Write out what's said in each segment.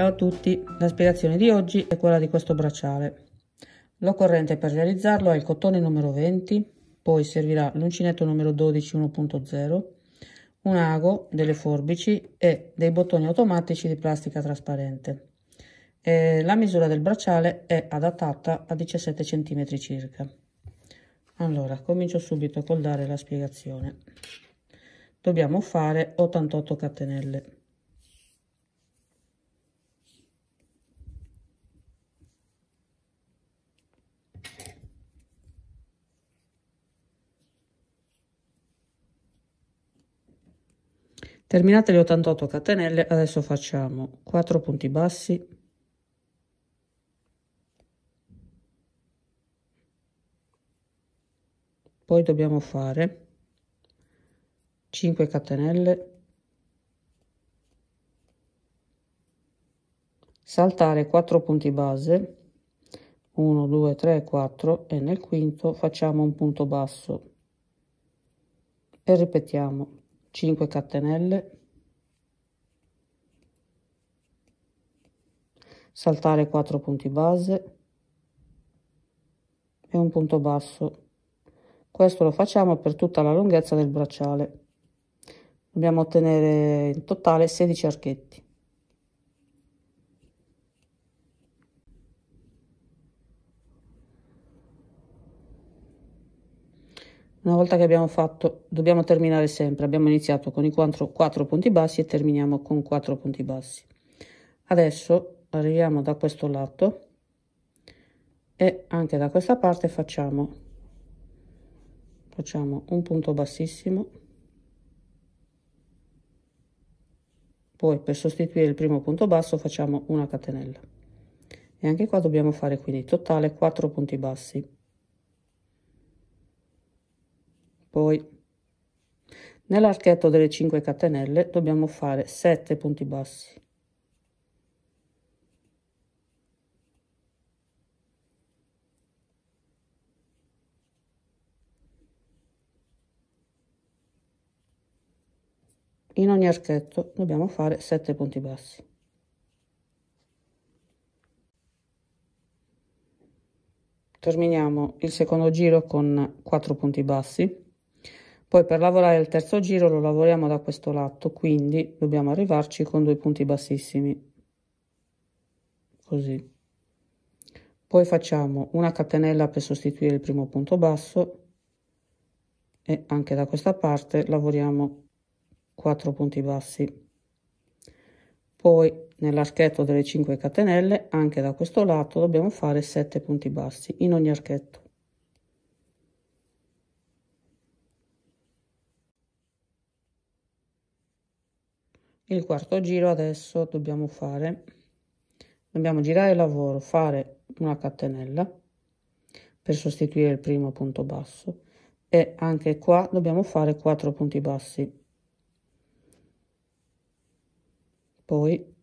Ciao a tutti, la spiegazione di oggi è quella di questo bracciale. L'occorrente per realizzarlo è il cotone numero 20, poi servirà l'uncinetto numero 12 1.0, un ago, delle forbici e dei bottoni automatici di plastica trasparente. E la misura del bracciale è adattata a 17 cm circa. Allora, comincio subito col dare la spiegazione. Dobbiamo fare 88 catenelle. Terminate le 88 catenelle, adesso facciamo 4 punti bassi, 2 dobbiamo fare 5 catenelle saltare 4 punti base 1 2 3 4 e nel quinto facciamo un punto basso e ripetiamo 5 catenelle saltare 4 punti base e un punto basso questo lo facciamo per tutta la lunghezza del bracciale dobbiamo ottenere in totale 16 archetti Una volta che abbiamo fatto, dobbiamo terminare sempre, abbiamo iniziato con i quattro, 4 punti bassi e terminiamo con quattro punti bassi. Adesso arriviamo da questo lato e anche da questa parte facciamo, facciamo un punto bassissimo, poi per sostituire il primo punto basso facciamo una catenella e anche qua dobbiamo fare quindi totale 4 punti bassi Poi nell'archetto delle 5 catenelle dobbiamo fare 7 punti bassi. In ogni archetto dobbiamo fare 7 punti bassi. Terminiamo il secondo giro con 4 punti bassi. Poi per lavorare il terzo giro lo lavoriamo da questo lato, quindi dobbiamo arrivarci con due punti bassissimi. Così. Poi facciamo una catenella per sostituire il primo punto basso e anche da questa parte lavoriamo 4 punti bassi. Poi nell'archetto delle 5 catenelle, anche da questo lato dobbiamo fare 7 punti bassi in ogni archetto. il quarto giro adesso dobbiamo fare dobbiamo girare il lavoro fare una catenella per sostituire il primo punto basso e anche qua dobbiamo fare 4 punti bassi poi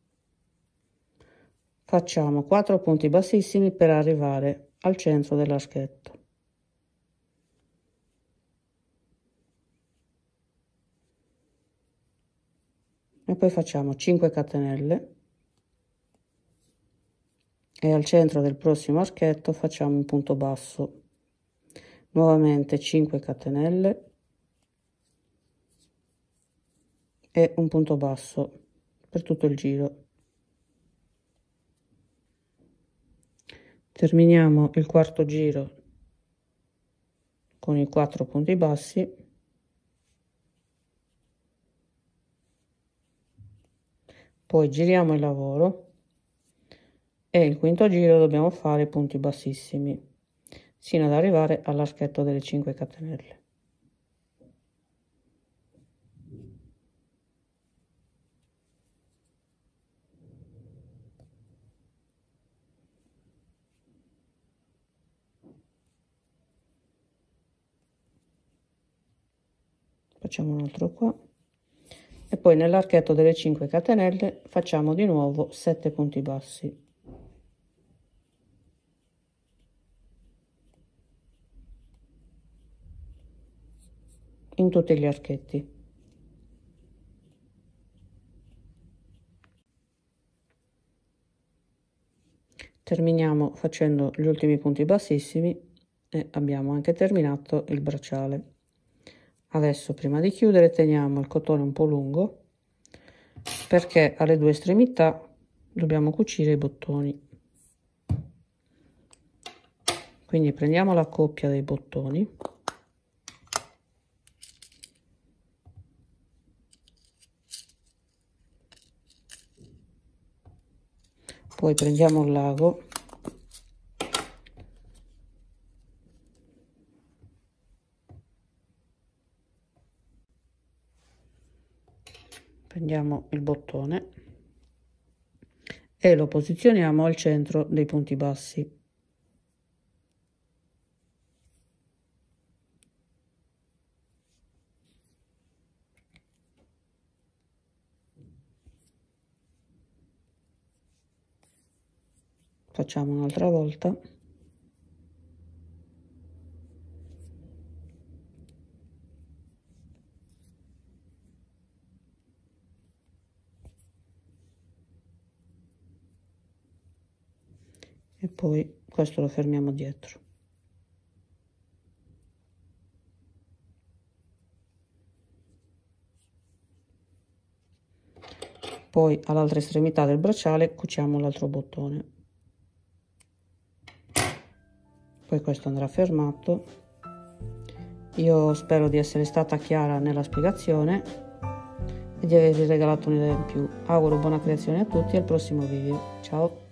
facciamo 4 punti bassissimi per arrivare al centro dell'archetto e poi facciamo 5 catenelle e al centro del prossimo archetto facciamo un punto basso nuovamente 5 catenelle e un punto basso per tutto il giro terminiamo il quarto giro con i quattro punti bassi poi giriamo il lavoro e il quinto giro dobbiamo fare punti bassissimi sino ad arrivare all'archetto delle 5 catenelle facciamo un altro qua e poi nell'archetto delle 5 catenelle facciamo di nuovo 7 punti bassi in tutti gli archetti terminiamo facendo gli ultimi punti bassissimi e abbiamo anche terminato il bracciale adesso prima di chiudere teniamo il cotone un po' lungo perché alle due estremità dobbiamo cucire i bottoni quindi prendiamo la coppia dei bottoni poi prendiamo il lago prendiamo il bottone e lo posizioniamo al centro dei punti bassi facciamo un'altra volta e poi questo lo fermiamo dietro poi all'altra estremità del bracciale cuciamo l'altro bottone poi questo andrà fermato io spero di essere stata chiara nella spiegazione e di avervi regalato un'idea in più auguro buona creazione a tutti e al prossimo video ciao